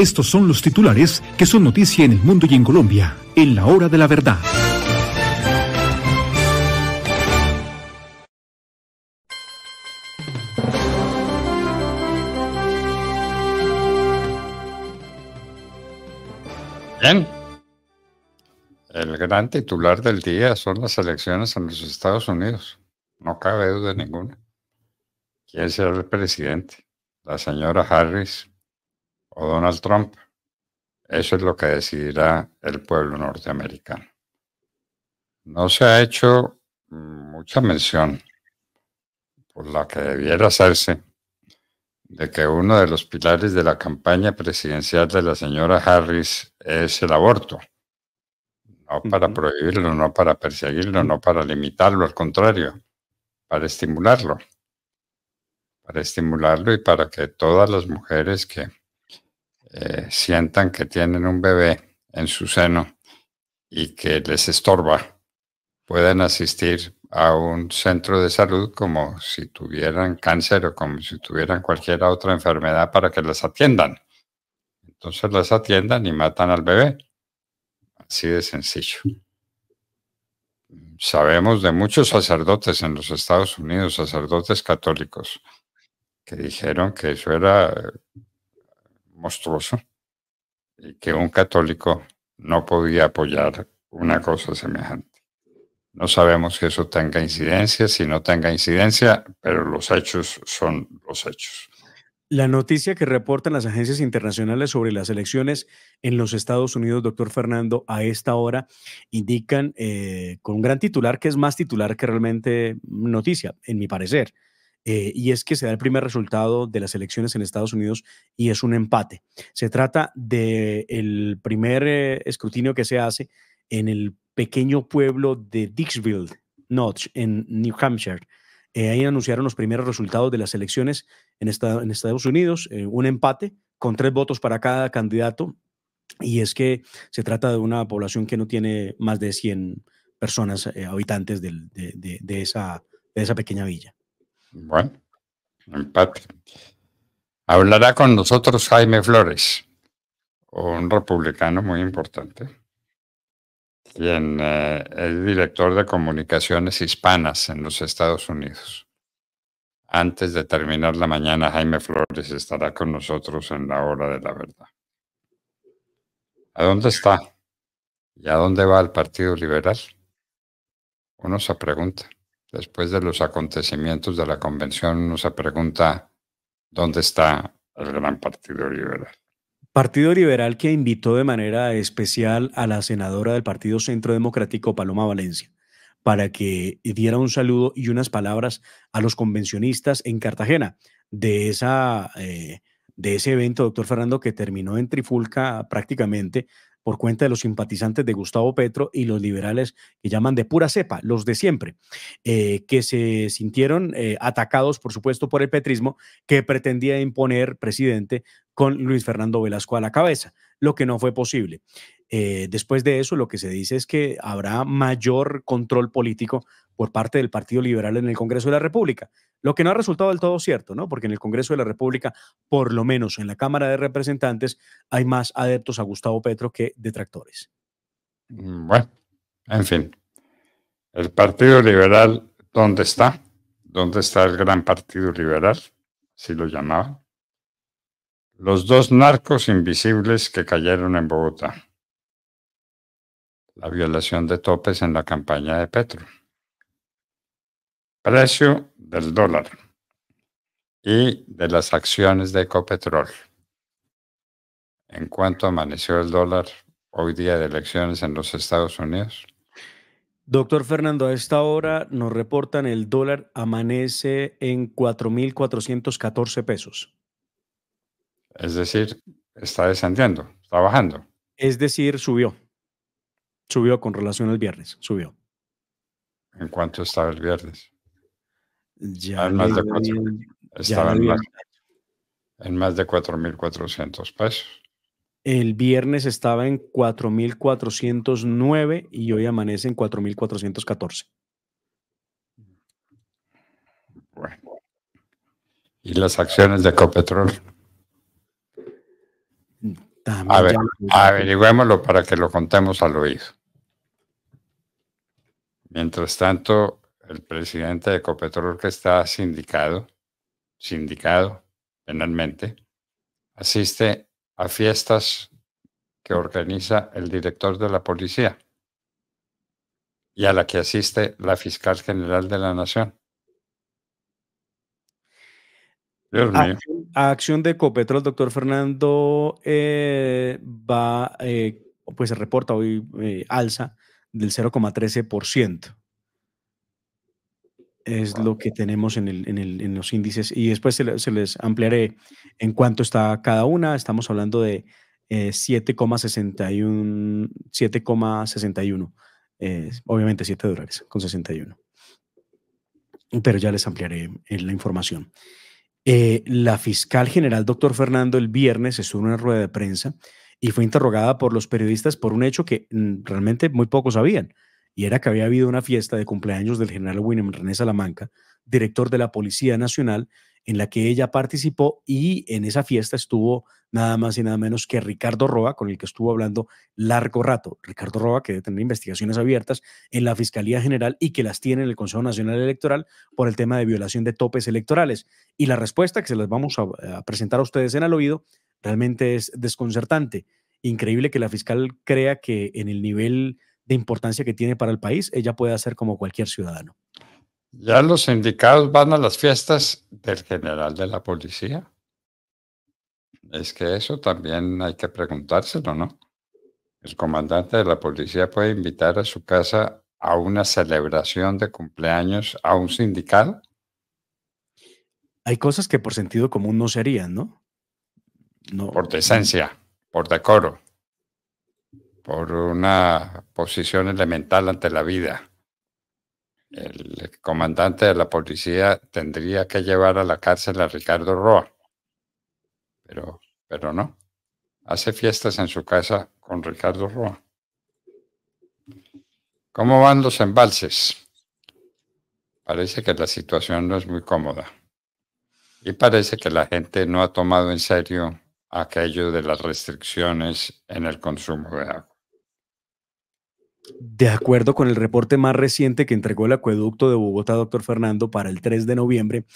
Estos son los titulares que son noticia en el mundo y en Colombia, en la hora de la verdad. Bien. El gran titular del día son las elecciones en los Estados Unidos. No cabe duda ninguna. ¿Quién será el presidente? La señora Harris Donald Trump. Eso es lo que decidirá el pueblo norteamericano. No se ha hecho mm, mucha mención por la que debiera hacerse de que uno de los pilares de la campaña presidencial de la señora Harris es el aborto. No para prohibirlo, no para perseguirlo, no para limitarlo, al contrario, para estimularlo. Para estimularlo y para que todas las mujeres que eh, sientan que tienen un bebé en su seno y que les estorba, pueden asistir a un centro de salud como si tuvieran cáncer o como si tuvieran cualquier otra enfermedad para que las atiendan. Entonces las atiendan y matan al bebé. Así de sencillo. Sabemos de muchos sacerdotes en los Estados Unidos, sacerdotes católicos, que dijeron que eso era monstruoso y que un católico no podía apoyar una cosa semejante. No sabemos si eso tenga incidencia, si no tenga incidencia, pero los hechos son los hechos. La noticia que reportan las agencias internacionales sobre las elecciones en los Estados Unidos, doctor Fernando, a esta hora indican eh, con un gran titular que es más titular que realmente noticia, en mi parecer. Eh, y es que se da el primer resultado de las elecciones en Estados Unidos y es un empate. Se trata del primer eh, escrutinio que se hace en el pequeño pueblo de Dixville, Notch, en New Hampshire. Eh, ahí anunciaron los primeros resultados de las elecciones en, Estados Unidos, un empate con tres votos para cada candidato, y es que se trata de una población que no tiene más de 100 personas, habitantes de esa pequeña villa. Bueno, empate. Hablará con nosotros Jaime Flores, un republicano muy importante, quien eh, es director de comunicaciones hispanas en los Estados Unidos. Antes de terminar la mañana, Jaime Flores estará con nosotros en la hora de la verdad. ¿A dónde está? ¿Y a dónde va el Partido Liberal? Uno se pregunta después de los acontecimientos de la convención, nos se pregunta dónde está el gran Partido Liberal. Partido Liberal que invitó de manera especial a la senadora del Partido Centro Democrático, Paloma Valencia, para que diera un saludo y unas palabras a los convencionistas en Cartagena de, esa, eh, de ese evento, doctor Fernando, que terminó en Trifulca prácticamente, por cuenta de los simpatizantes de Gustavo Petro y los liberales que llaman de pura cepa, los de siempre, eh, que se sintieron eh, atacados, por supuesto, por el petrismo que pretendía imponer presidente con Luis Fernando Velasco a la cabeza lo que no fue posible. Eh, después de eso, lo que se dice es que habrá mayor control político por parte del Partido Liberal en el Congreso de la República, lo que no ha resultado del todo cierto, ¿no? Porque en el Congreso de la República, por lo menos en la Cámara de Representantes, hay más adeptos a Gustavo Petro que detractores. Mm, bueno, en fin. El Partido Liberal, ¿dónde está? ¿Dónde está el gran Partido Liberal? Si lo llamaba. Los dos narcos invisibles que cayeron en Bogotá. La violación de topes en la campaña de Petro. Precio del dólar y de las acciones de Ecopetrol. En cuánto amaneció el dólar hoy día de elecciones en los Estados Unidos. Doctor Fernando, a esta hora nos reportan el dólar amanece en 4.414 pesos. Es decir, está descendiendo, está bajando. Es decir, subió. Subió con relación al viernes, subió. ¿En cuánto estaba el viernes? Ya en más de estaba en más, de 4.400 pesos. El viernes estaba en 4.409 y hoy amanece en 4.414. Bueno. ¿Y las acciones de Copetrol? a ver, averigüémoslo para que lo contemos al oído. Mientras tanto, el presidente de Ecopetrol que está sindicado, sindicado penalmente, asiste a fiestas que organiza el director de la policía y a la que asiste la fiscal general de la nación. Acción, acción, de Copetrol, doctor Fernando, eh, va, eh, pues se reporta hoy eh, alza del 0,13%. Es lo que tenemos en, el, en, los índices. Y después se, les ampliaré en cuánto está cada una. Estamos hablando de 7,61. 7,61. obviamente 7 dólares con 61. Pero ya les ampliaré la información. Eh, la fiscal general, doctor Fernando, el viernes estuvo en una rueda de prensa y fue interrogada por los periodistas por un hecho que mm, realmente muy pocos sabían, y era que había habido una fiesta de cumpleaños del general William René Salamanca, director de la Policía Nacional, en la que ella participó y en esa fiesta estuvo nada más y nada menos que Ricardo Roa, con el que estuvo hablando largo rato. Ricardo Roa, que debe tener investigaciones abiertas en la Fiscalía General y que las tiene en el Consejo Nacional Electoral por el tema de violación de topes electorales. Y la respuesta que se las vamos a, presentar a ustedes en el oído realmente es desconcertante. Increíble que la fiscal crea que en el nivel de importancia que tiene para el país, ella puede hacer como cualquier ciudadano. ¿Ya los sindicados van a las fiestas del general de la policía? Es que eso también hay que preguntárselo, ¿no? El comandante de la policía puede invitar a su casa a una celebración de cumpleaños a un sindical. Hay cosas que por sentido común no serían, ¿no? no por decencia, por decoro, por una posición elemental ante la vida. El comandante de la policía tendría que llevar a la cárcel a Ricardo Roa pero, no. Hace fiestas en su casa con Ricardo Roa. ¿Cómo van los embalses? Parece que la situación no es muy cómoda. Y parece que la gente no ha tomado en serio aquello de las restricciones en el consumo de agua. De acuerdo con el reporte más reciente que entregó el acueducto de Bogotá, doctor Fernando, para el 3 de noviembre,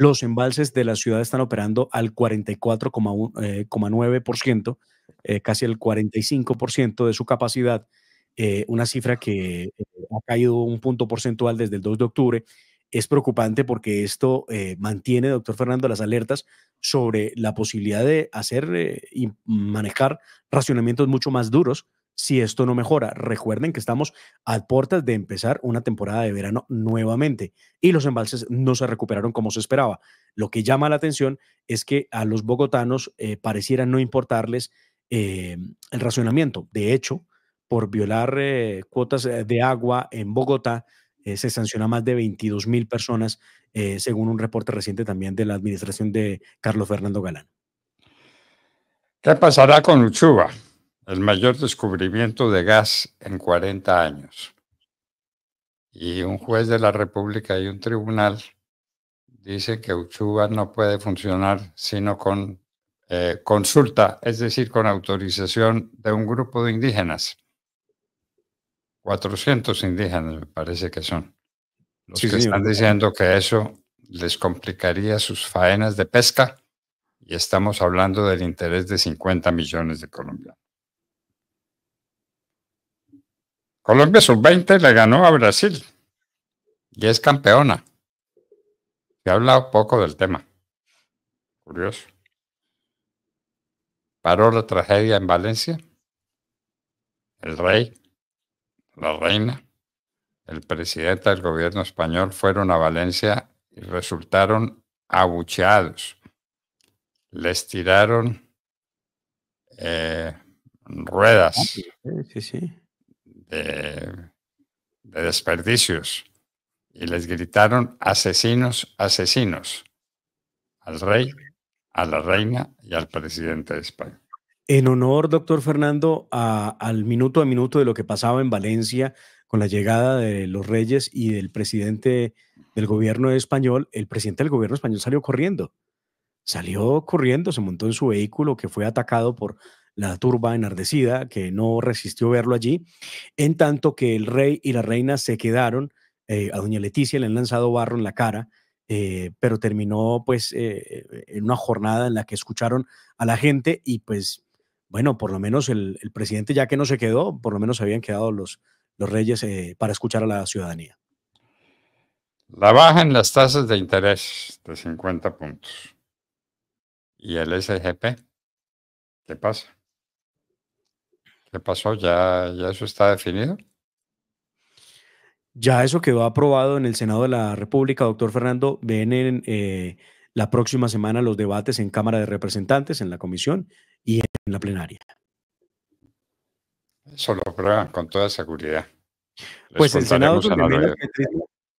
los embalses de la ciudad están operando al 44,9%, eh, eh, casi el 45% de su capacidad, eh, una cifra que ha caído un punto porcentual desde el 2 de octubre. Es preocupante porque esto mantiene, doctor Fernando, las alertas sobre la posibilidad de hacer y manejar racionamientos mucho más duros si esto no mejora. Recuerden que estamos a puertas de empezar una temporada de verano nuevamente y los embalses no se recuperaron como se esperaba. Lo que llama la atención es que a los bogotanos eh, pareciera no importarles eh, el racionamiento. De hecho, por violar eh, cuotas de agua en Bogotá, se sanciona a más de 22 mil personas, según un reporte reciente también de la administración de Carlos Fernando Galán. ¿Qué pasará con Uchuba? el mayor descubrimiento de gas en 40 años. Y un juez de la República y un tribunal dice que Uchuva no puede funcionar sino con eh, consulta, es decir, con autorización de un grupo de indígenas. 400 indígenas me parece que son. Los que están diciendo que eso les complicaría sus faenas de pesca y estamos hablando del interés de 50 millones de colombianos. Colombia sub-20 le ganó a Brasil y es campeona. Se ha hablado poco del tema. Curioso. Paró la tragedia en Valencia. El rey, la reina, el presidente del gobierno español fueron a Valencia y resultaron abucheados. Les tiraron eh, ruedas. Sí, sí. Eh, de, desperdicios y les gritaron asesinos, asesinos al rey, a la reina y al presidente de España. En honor, doctor Fernando, al minuto a minuto de lo que pasaba en Valencia con la llegada de los reyes y del presidente del gobierno español, el presidente del gobierno español salió corriendo. Salió corriendo, se montó en su vehículo que fue atacado por la turba enardecida, que no resistió verlo allí, en tanto que el rey y la reina se quedaron, eh, a doña Leticia le han lanzado barro en la cara, eh, pero terminó pues eh, en una jornada en la que escucharon a la gente y pues bueno, por lo menos el, presidente ya que no se quedó, por lo menos habían quedado los, los reyes para escuchar a la ciudadanía. La baja en las tasas de interés de 50 puntos. ¿Y el SGP? ¿Qué pasa? ¿Qué pasó? ¿Ya, ¿Ya eso está definido? Ya eso quedó aprobado en el Senado de la República, doctor Fernando. Ven eh, la próxima semana los debates en Cámara de Representantes, en la Comisión y en la plenaria. Eso lo prueban con toda seguridad. pues el Senado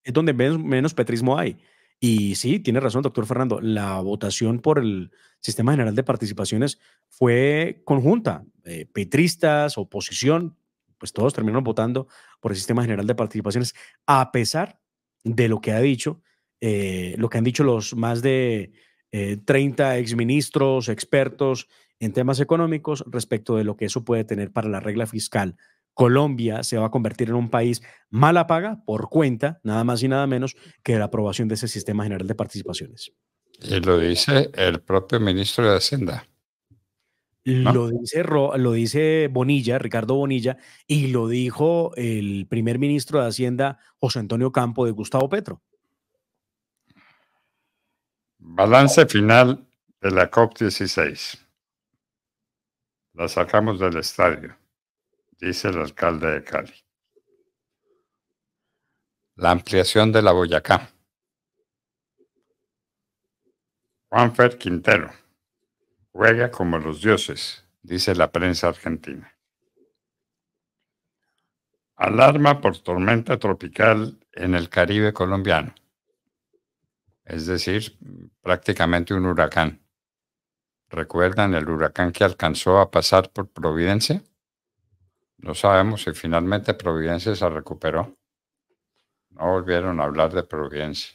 es donde menos, petrismo hay. Y sí, tiene razón, doctor Fernando, la votación por el Sistema General de Participaciones fue conjunta. Eh, petristas, oposición, pues todos terminaron votando por el Sistema General de Participaciones, a pesar de lo que ha dicho, eh, lo que han dicho los más de eh, 30 exministros, expertos en temas económicos respecto de lo que eso puede tener para la regla fiscal Colombia se va a convertir en un país mala paga por cuenta, nada más y nada menos, que la aprobación de ese sistema general de participaciones. Y lo dice el propio ministro de Hacienda. Lo, dice, lo dice Bonilla, Ricardo Bonilla, y lo dijo el primer ministro de Hacienda, José Antonio Campo, de Gustavo Petro. Balance final de la COP16. La sacamos del estadio dice el alcalde de Cali. La ampliación de la Boyacá. Juanfer Quintero juega como los dioses, dice la prensa argentina. Alarma por tormenta tropical en el Caribe colombiano, es decir, prácticamente un huracán. ¿Recuerdan el huracán que alcanzó a pasar por Providencia? No sabemos si finalmente Providencia se recuperó. No volvieron a hablar de Providencia.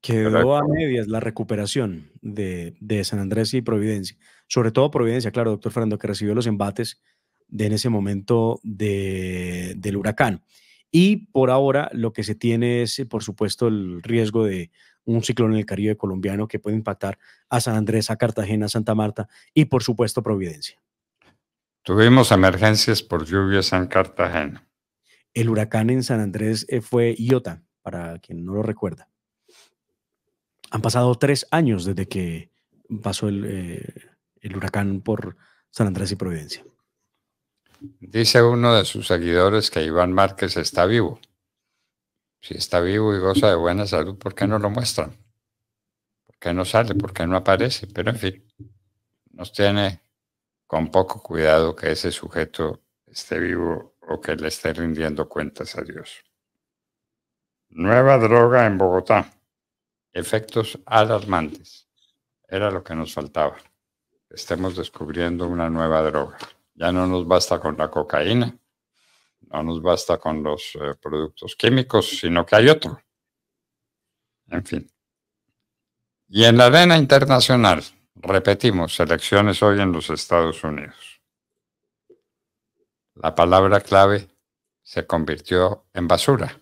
Quedó a medias la recuperación de, San Andrés y Providencia. Sobre todo Providencia, claro, doctor Fernando, que recibió los embates de, en ese momento del huracán. Y por ahora lo que se tiene es, por supuesto, el riesgo de un ciclón en el Caribe colombiano que puede impactar a San Andrés, a Cartagena, a Santa Marta y, por supuesto, Providencia. Tuvimos emergencias por lluvias en Cartagena. El huracán en San Andrés eh, fue Iota, para quien no lo recuerda. Han pasado tres años desde que pasó el, eh, el huracán por San Andrés y Providencia. Dice uno de sus seguidores que Iván Márquez está vivo. Si está vivo y goza de buena salud, ¿por qué no lo muestran? ¿Por qué no sale? ¿Por qué no aparece? Pero en fin, nos tiene con poco cuidado que ese sujeto esté vivo o que le esté rindiendo cuentas a Dios. Nueva droga en Bogotá. Efectos alarmantes. Era lo que nos faltaba. Estemos descubriendo una nueva droga. Ya no nos basta con la cocaína, no nos basta con los eh, productos químicos, sino que hay otro. En fin. Y en la arena internacional, Repetimos, elecciones hoy en los Estados Unidos. La palabra clave se convirtió en basura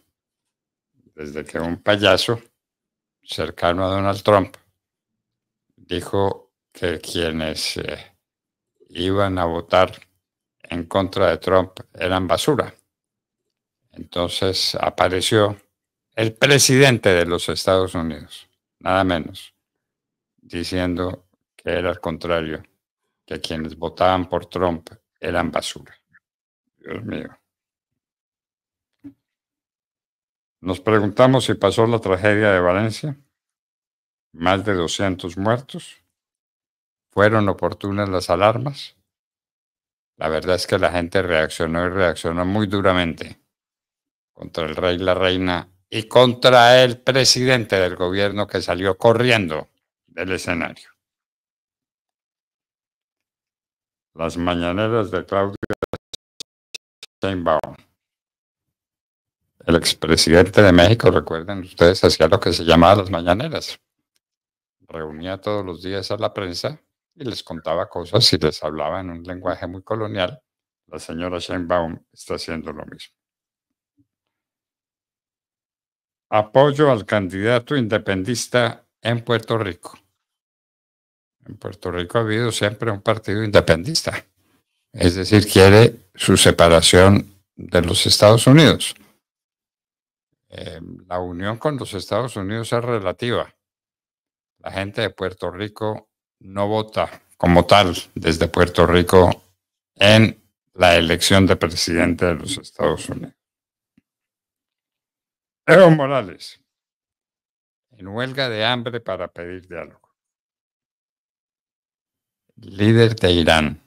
desde que un payaso cercano a Donald Trump dijo que quienes eh, iban a votar en contra de Trump eran basura. Entonces apareció el presidente de los Estados Unidos, nada menos, diciendo era al contrario, que quienes votaban por Trump eran basura. Dios mío. Nos preguntamos si pasó la tragedia de Valencia. Más de 200 muertos. ¿Fueron oportunas las alarmas? La verdad es que la gente reaccionó y reaccionó muy duramente contra el rey, la reina y contra el presidente del gobierno que salió corriendo del escenario. Las mañaneras de Claudia Sheinbaum. El expresidente de México, recuerden ustedes, hacía lo que se llamaba las mañaneras. Reunía todos los días a la prensa y les contaba cosas y les hablaba en un lenguaje muy colonial. La señora Sheinbaum está haciendo lo mismo. Apoyo al candidato independista en Puerto Rico. En Puerto Rico ha habido siempre un partido independista, es decir, quiere su separación de los Estados Unidos. Eh, la unión con los Estados Unidos es relativa. La gente de Puerto Rico no vota como tal desde Puerto Rico en la elección de presidente de los Estados Unidos. Evo Morales, en huelga de hambre para pedir diálogo líder de Irán,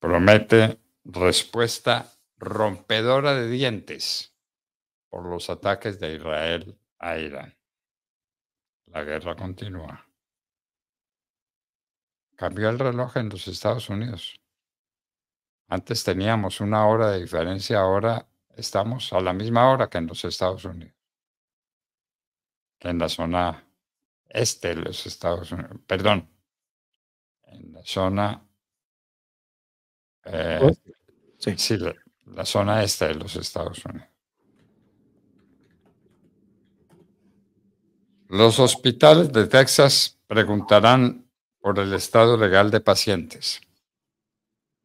promete respuesta rompedora de dientes por los ataques de Israel a Irán. La guerra continúa. Cambió el reloj en los Estados Unidos. Antes teníamos una hora de diferencia, ahora estamos a la misma hora que en los Estados Unidos, en la zona este de los Estados Unidos, perdón, en la zona. Eh, sí, la, zona esta de los Estados Unidos. Los hospitales de Texas preguntarán por el estado legal de pacientes.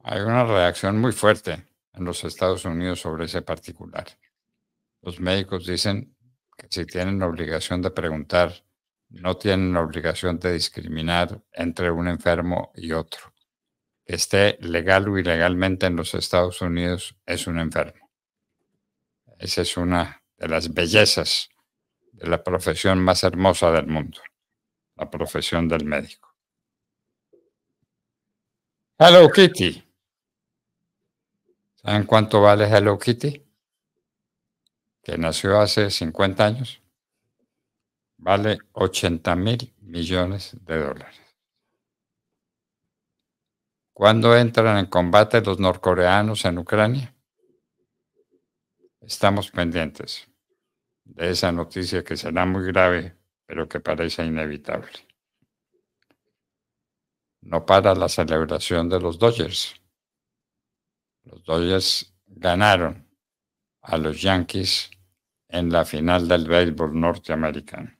Hay una reacción muy fuerte en los Estados Unidos sobre ese particular. Los médicos dicen que si tienen la obligación de preguntar no tienen la obligación de discriminar entre un enfermo y otro. Que esté legal o ilegalmente en los Estados Unidos es un enfermo. Esa es una de las bellezas de la profesión más hermosa del mundo, la profesión del médico. Hello Kitty. ¿Saben cuánto vale Hello Kitty? Que nació hace 50 años vale 80 mil millones de dólares. ¿Cuándo entran en combate los norcoreanos en Ucrania? Estamos pendientes de esa noticia que será muy grave, pero que parece inevitable. No para la celebración de los Dodgers. Los Dodgers ganaron a los Yankees en la final del béisbol norteamericano.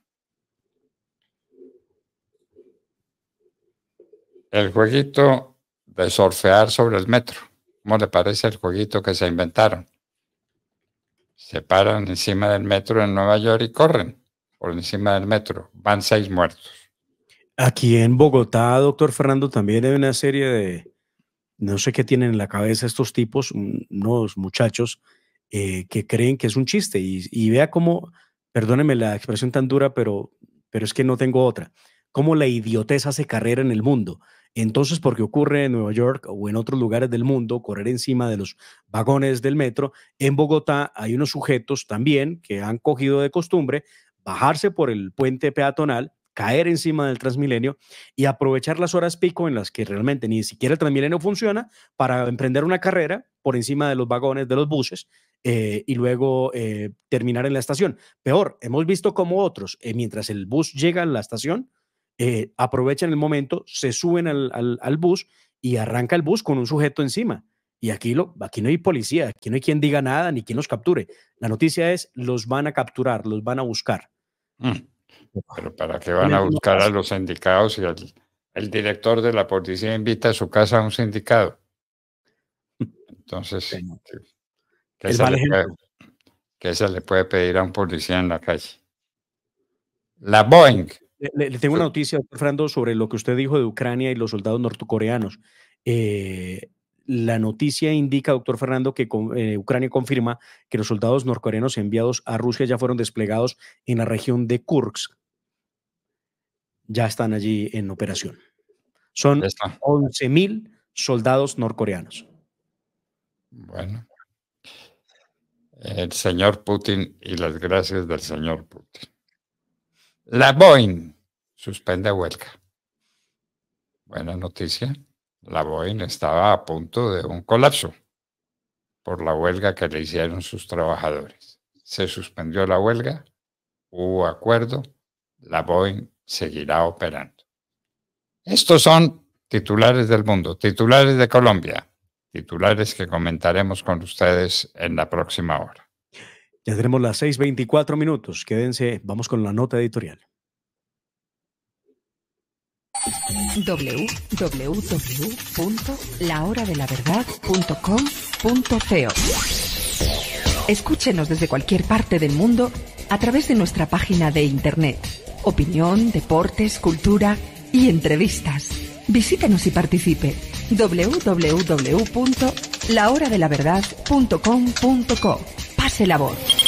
el jueguito de sorfear sobre el metro. ¿Cómo le parece el jueguito que se inventaron? Se paran encima del metro en Nueva York y corren por encima del metro. Van seis muertos. Aquí en Bogotá, doctor Fernando, también hay una serie de, no sé qué tienen en la cabeza estos tipos, unos muchachos eh, que creen que es un chiste. Y, vea cómo, perdóneme la expresión tan dura, pero, pero es que no tengo otra, cómo la idiotez hace carrera en el mundo. Entonces, porque ocurre en Nueva York o en otros lugares del mundo, correr encima de los vagones del metro, en Bogotá hay unos sujetos también que han cogido de costumbre bajarse por el puente peatonal, caer encima del Transmilenio y aprovechar las horas pico en las que realmente ni siquiera el Transmilenio funciona para emprender una carrera por encima de los vagones de los buses eh, y luego eh, terminar en la estación. Peor, hemos visto como otros, eh, mientras el bus llega a la estación, eh, aprovechan el momento, se suben al, al, bus y arranca el bus con un sujeto encima. Y aquí, lo, aquí no hay policía, aquí no hay quien diga nada ni quien los capture. La noticia es, los van a capturar, los van a buscar. Mm. Pero ¿para qué van a buscar a los sindicados si el, director de la policía invita a su casa a un sindicado? Entonces, se le puede, ¿qué se le puede pedir a un policía en la calle? La Boeing le, tengo una noticia, doctor Fernando, sobre lo que usted dijo de Ucrania y los soldados norcoreanos. Eh, la noticia indica, doctor Fernando, que eh, Ucrania confirma que los soldados norcoreanos enviados a Rusia ya fueron desplegados en la región de Kursk. Ya están allí en operación. Son 11.000 soldados norcoreanos. Bueno. El señor Putin y las gracias del señor Putin. La Boeing suspende huelga. Buena noticia. La Boeing estaba a punto de un colapso por la huelga que le hicieron sus trabajadores. Se suspendió la huelga, hubo acuerdo, la Boeing seguirá operando. Estos son titulares del mundo, titulares de Colombia, titulares que comentaremos con ustedes en la próxima hora. Ya tenemos las 6:24 minutos. Quédense, vamos con la nota editorial. www.lahoradelaverdad.com.co Escúchenos desde cualquier parte del mundo a través de nuestra página de internet. Opinión, deportes, cultura y entrevistas. Visítenos y participe www.lahoradelaverdad.com.co pase la voz.